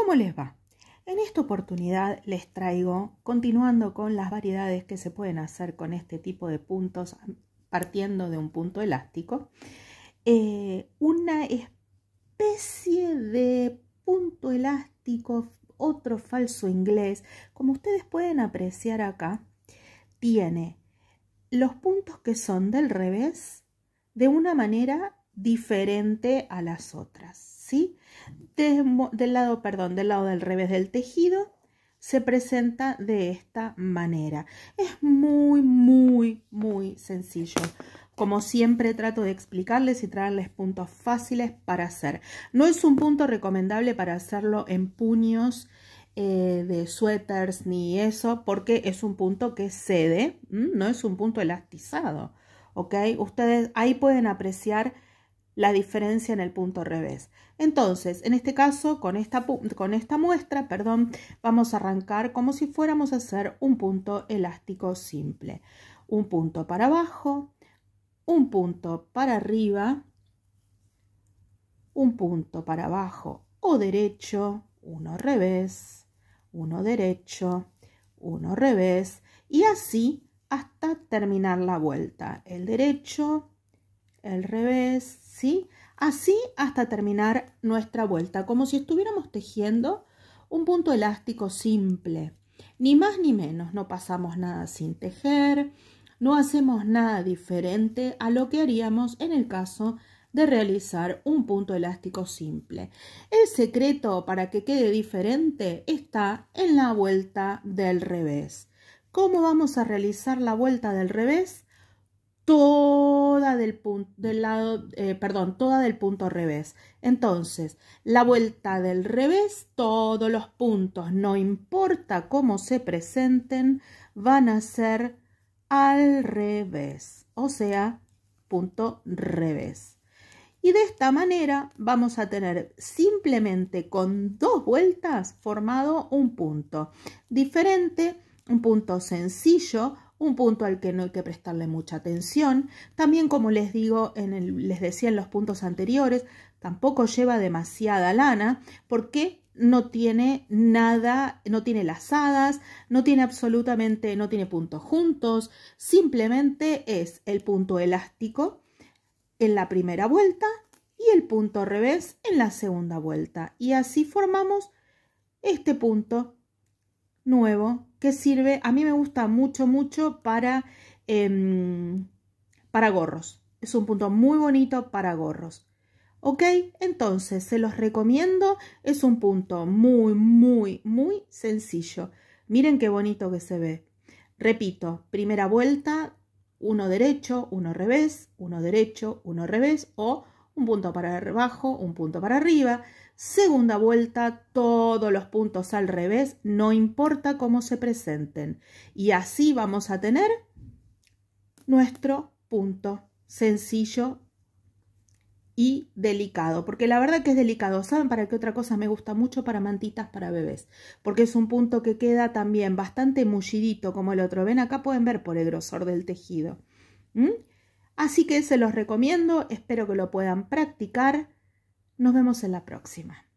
¿Cómo les va? En esta oportunidad les traigo, continuando con las variedades que se pueden hacer con este tipo de puntos, partiendo de un punto elástico, eh, una especie de punto elástico, otro falso inglés, como ustedes pueden apreciar acá, tiene los puntos que son del revés de una manera diferente a las otras, ¿sí? del lado, perdón, del lado del revés del tejido, se presenta de esta manera. Es muy, muy, muy sencillo. Como siempre trato de explicarles y traerles puntos fáciles para hacer. No es un punto recomendable para hacerlo en puños eh, de suéteres ni eso, porque es un punto que cede, no es un punto elastizado, ¿ok? Ustedes ahí pueden apreciar la diferencia en el punto revés. Entonces, en este caso, con esta, con esta muestra, perdón, vamos a arrancar como si fuéramos a hacer un punto elástico simple. Un punto para abajo, un punto para arriba, un punto para abajo o derecho, uno revés, uno derecho, uno revés y así hasta terminar la vuelta. El derecho, el revés, Así hasta terminar nuestra vuelta, como si estuviéramos tejiendo un punto elástico simple. Ni más ni menos, no pasamos nada sin tejer, no hacemos nada diferente a lo que haríamos en el caso de realizar un punto elástico simple. El secreto para que quede diferente está en la vuelta del revés. ¿Cómo vamos a realizar la vuelta del revés? toda del punto del lado, eh, perdón, toda del punto revés. Entonces, la vuelta del revés, todos los puntos, no importa cómo se presenten, van a ser al revés, o sea, punto revés. Y de esta manera vamos a tener simplemente con dos vueltas formado un punto diferente, un punto sencillo, un punto al que no hay que prestarle mucha atención. También, como les digo, en les decía en los puntos anteriores, tampoco lleva demasiada lana porque no tiene nada, no tiene lazadas, no tiene absolutamente, no tiene puntos juntos, simplemente es el punto elástico en la primera vuelta y el punto revés en la segunda vuelta. Y así formamos este punto nuevo que sirve, a mí me gusta mucho, mucho para, em, para gorros. Es un punto muy bonito para gorros. ¿Ok? Entonces, se los recomiendo. Es un punto muy, muy, muy sencillo. Miren qué bonito que se ve. Repito, primera vuelta, uno derecho, uno revés, uno derecho, uno revés o un punto para abajo, un punto para arriba, segunda vuelta, todos los puntos al revés, no importa cómo se presenten. Y así vamos a tener nuestro punto sencillo y delicado, porque la verdad que es delicado. ¿Saben para qué otra cosa me gusta mucho? Para mantitas para bebés, porque es un punto que queda también bastante mullidito como el otro. Ven, acá pueden ver por el grosor del tejido. ¿Mm? Así que se los recomiendo, espero que lo puedan practicar. Nos vemos en la próxima.